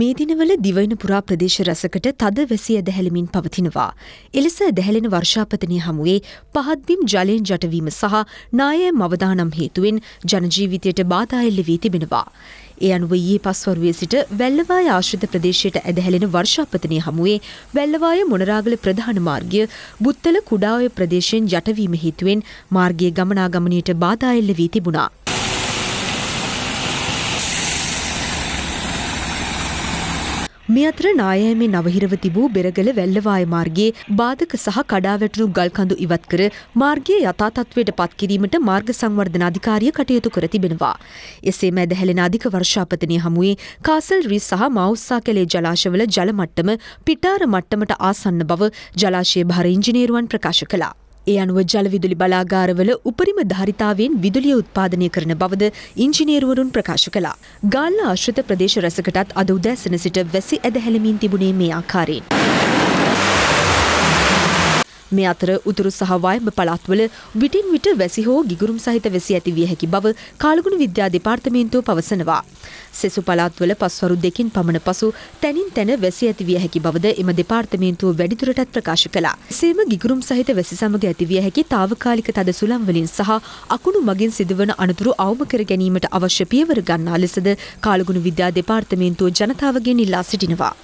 මේ දිනවල දිවයින පුරා ප්‍රදේශ රසකට තද වැසිය දැහැලමින් පවතිනවා. එලෙස දැහැලෙන වර්ෂාපතනය හමුවේ පහත්බිම් ජලයෙන් ජටවීම සහ නාය මවදානම් හේතුවෙන් ජනජීවිතයට බාධා එල්ල වී තිබෙනවා. ඒ අනුව ඊයේ පස්වරුවේ සිට වැල්ලවාය ආශ්‍රිත ප්‍රදේශයට ඇදහැලෙන වර්ෂාපතනය හමුවේ වැල්ලවාය මොනරාගල ප්‍රධාන මාර්ගය බුත්තල කුඩාය ප්‍රදේශයෙන් ජටවීම හේතුවෙන් මාර්ගයේ ගමනාගමනයට බාධා එල්ල වී තිබුණා. මේ අතර නායෑමේ නවහිරව තිබූ බෙරගල වැල්ලවාය මාර්ගයේ බාධක සහ කඩාවැටුණු ගල්කඳු ඉවත් කර මාර්ගයේ යථාතත්වයට පත්කිරීමට මාර්ග සංවර්ධන අධිකාරිය කටයුතු කර තිබෙනවා. එසේම ඇදහැලෙන අධික වර්ෂාපතනය හමුවේ කාසල් රී සහ මවුස්සා කැලේ ජලාශවල ජල මට්ටම පිටාර මට්ටමට ආසන්න බව ජලාශය භාර ඉංජිනේරුවන් ප්‍රකාශ කළා. ඒ අනුව ජලවිදුලි බලාගාරවල උපරිම ධාරිතාවෙන් විදුලිය උත්පාදනය කරන බවද ඉංජිනේරුවරුන් ප්‍රකාශ කළා. ගාල්ල ආශ්‍රිත ප්‍රදේශ රැසකටත් අද උදෑසන සිට වැසි ඇදහැලමින් තිබුණේ මේ ආකාරයෙන්. මේ අතර උතුරු සහ වයඹ පළාත්වල විටින් විට වැසි හෝ ගිගුරුම් සහිත වැසි ඇති විය හැකි බව කාලගුණ විද්‍යා දෙපාර්තමේන්තුව පවසනවා. සෙසු පළාත්වල පස්වරු දෙකින් පමණ පසු තැනින් තැන වැසි ඇති විය හැකි බවද එම දෙපාර්තමේන්තුව වැඩිදුරටත් ප්‍රකාශ කළා. සේම ගිගුරුම් සහිත වැසි සමග ඇති විය හැකි తాවකාලික තද සුළම් වලින් සහ අකුණු මගින් සිදුවන අනතුරු අවම කර ගැනීමට අවශ්‍ය පියවර ගන්නා ලෙසද කාලගුණ විද්‍යා දෙපාර්තමේන්තුව ජනතාවගෙන් ඉල්ලා සිටිනවා.